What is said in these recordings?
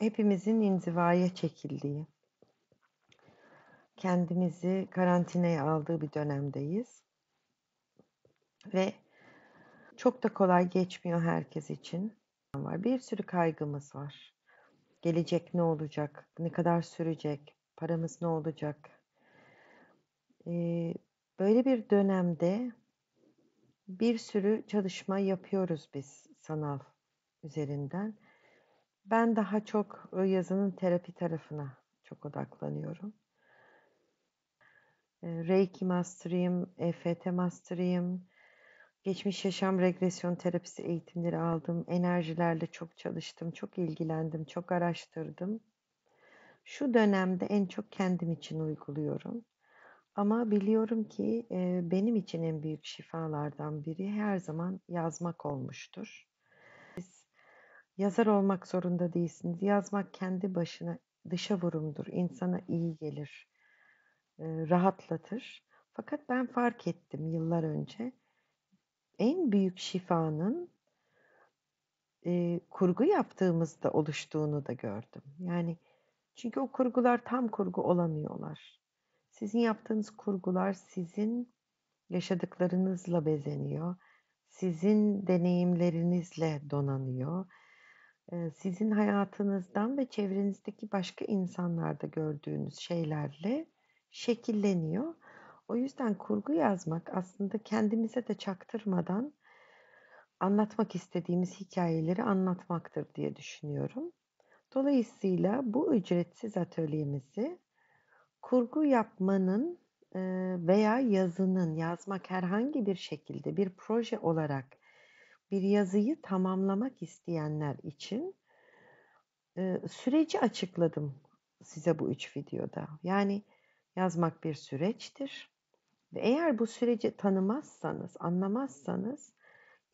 hepimizin inzivaya çekildiği, kendimizi karantinaya aldığı bir dönemdeyiz. Ve çok da kolay geçmiyor herkes için. Var. Bir sürü kaygımız var. Gelecek ne olacak? Ne kadar sürecek? Paramız ne olacak? Ee, böyle bir dönemde bir sürü çalışma yapıyoruz biz sanal üzerinden ben daha çok yazının terapi tarafına çok odaklanıyorum. Reiki Master'ıyım, EFT Master'ıyım. Geçmiş yaşam regresyon terapisi eğitimleri aldım. Enerjilerle çok çalıştım, çok ilgilendim, çok araştırdım. Şu dönemde en çok kendim için uyguluyorum. Ama biliyorum ki benim için en büyük şifalardan biri her zaman yazmak olmuştur. Yazar olmak zorunda değilsiniz. Yazmak kendi başına dışa vurumdur. İnsana iyi gelir, e, rahatlatır. Fakat ben fark ettim yıllar önce. En büyük şifanın e, kurgu yaptığımızda oluştuğunu da gördüm. Yani çünkü o kurgular tam kurgu olamıyorlar. Sizin yaptığınız kurgular sizin yaşadıklarınızla bezeniyor. Sizin deneyimlerinizle donanıyor sizin hayatınızdan ve çevrenizdeki başka insanlarda gördüğünüz şeylerle şekilleniyor. O yüzden kurgu yazmak aslında kendimize de çaktırmadan anlatmak istediğimiz hikayeleri anlatmaktır diye düşünüyorum. Dolayısıyla bu ücretsiz atölyemizi kurgu yapmanın veya yazının yazmak herhangi bir şekilde bir proje olarak bir yazıyı tamamlamak isteyenler için e, süreci açıkladım size bu üç videoda. Yani yazmak bir süreçtir. Ve eğer bu süreci tanımazsanız, anlamazsanız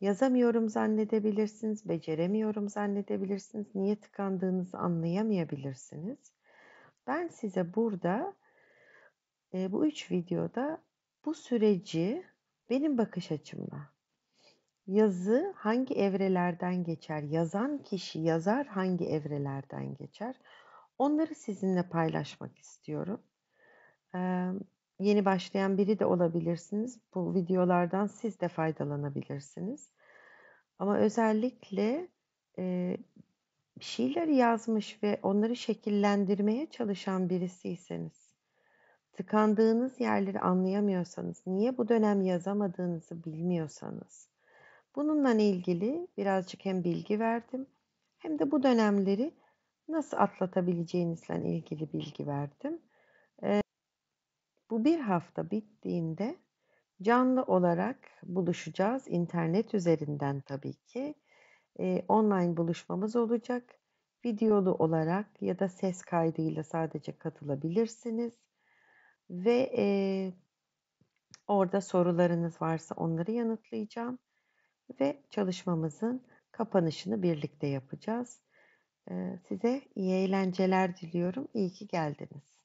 yazamıyorum zannedebilirsiniz, beceremiyorum zannedebilirsiniz, niye tıkandığınızı anlayamayabilirsiniz. Ben size burada e, bu üç videoda bu süreci benim bakış açımla Yazı hangi evrelerden geçer? Yazan kişi, yazar hangi evrelerden geçer? Onları sizinle paylaşmak istiyorum. Ee, yeni başlayan biri de olabilirsiniz. Bu videolardan siz de faydalanabilirsiniz. Ama özellikle e, bir şeyler yazmış ve onları şekillendirmeye çalışan birisiyseniz, tıkandığınız yerleri anlayamıyorsanız, niye bu dönem yazamadığınızı bilmiyorsanız, Bununla ilgili birazcık hem bilgi verdim hem de bu dönemleri nasıl atlatabileceğinizle ilgili bilgi verdim. Ee, bu bir hafta bittiğinde canlı olarak buluşacağız. internet üzerinden tabii ki. Ee, online buluşmamız olacak. Videolu olarak ya da ses kaydıyla sadece katılabilirsiniz. Ve e, orada sorularınız varsa onları yanıtlayacağım ve çalışmamızın kapanışını birlikte yapacağız. Ee, size iyi eğlenceler diliyorum. İyi ki geldiniz.